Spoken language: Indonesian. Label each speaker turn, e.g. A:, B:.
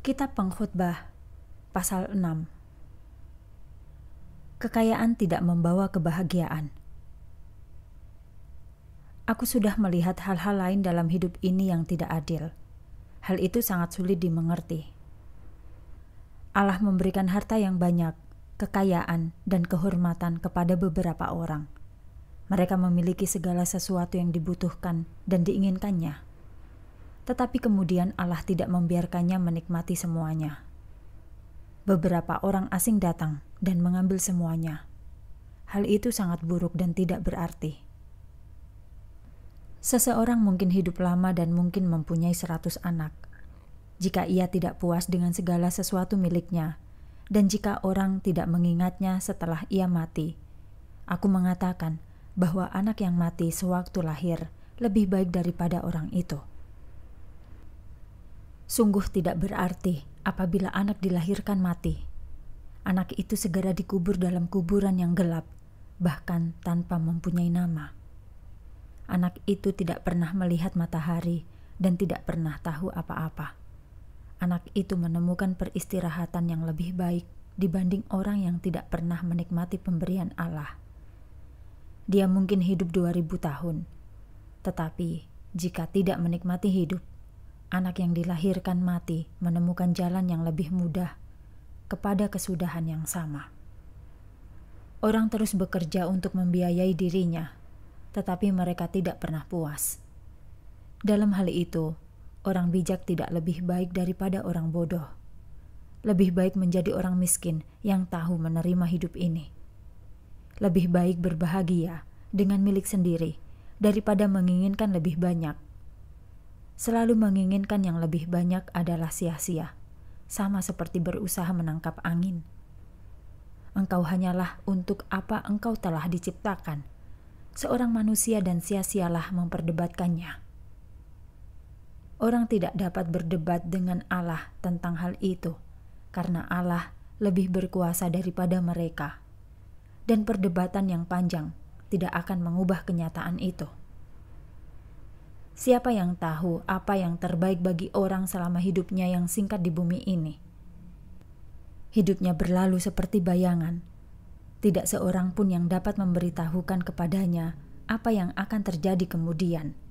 A: Kitab Pengkhotbah pasal 6 Kekayaan tidak membawa kebahagiaan. Aku sudah melihat hal-hal lain dalam hidup ini yang tidak adil. Hal itu sangat sulit dimengerti. Allah memberikan harta yang banyak, kekayaan, dan kehormatan kepada beberapa orang. Mereka memiliki segala sesuatu yang dibutuhkan dan diinginkannya tetapi kemudian Allah tidak membiarkannya menikmati semuanya. Beberapa orang asing datang dan mengambil semuanya. Hal itu sangat buruk dan tidak berarti. Seseorang mungkin hidup lama dan mungkin mempunyai seratus anak. Jika ia tidak puas dengan segala sesuatu miliknya, dan jika orang tidak mengingatnya setelah ia mati, aku mengatakan bahwa anak yang mati sewaktu lahir lebih baik daripada orang itu sungguh tidak berarti apabila anak dilahirkan mati. Anak itu segera dikubur dalam kuburan yang gelap, bahkan tanpa mempunyai nama. Anak itu tidak pernah melihat matahari dan tidak pernah tahu apa-apa. Anak itu menemukan peristirahatan yang lebih baik dibanding orang yang tidak pernah menikmati pemberian Allah. Dia mungkin hidup 2000 tahun, tetapi jika tidak menikmati hidup, anak yang dilahirkan mati menemukan jalan yang lebih mudah kepada kesudahan yang sama. Orang terus bekerja untuk membiayai dirinya, tetapi mereka tidak pernah puas. Dalam hal itu, orang bijak tidak lebih baik daripada orang bodoh. Lebih baik menjadi orang miskin yang tahu menerima hidup ini. Lebih baik berbahagia dengan milik sendiri daripada menginginkan lebih banyak selalu menginginkan yang lebih banyak adalah sia-sia, sama seperti berusaha menangkap angin. Engkau hanyalah untuk apa engkau telah diciptakan, seorang manusia, dan sia-sialah memperdebatkannya. Orang tidak dapat berdebat dengan Allah tentang hal itu, karena Allah lebih berkuasa daripada mereka, dan perdebatan yang panjang tidak akan mengubah kenyataan itu. Siapa yang tahu apa yang terbaik bagi orang selama hidupnya yang singkat di bumi ini? Hidupnya berlalu seperti bayangan. Tidak seorang pun yang dapat memberitahukan kepadanya apa yang akan terjadi kemudian.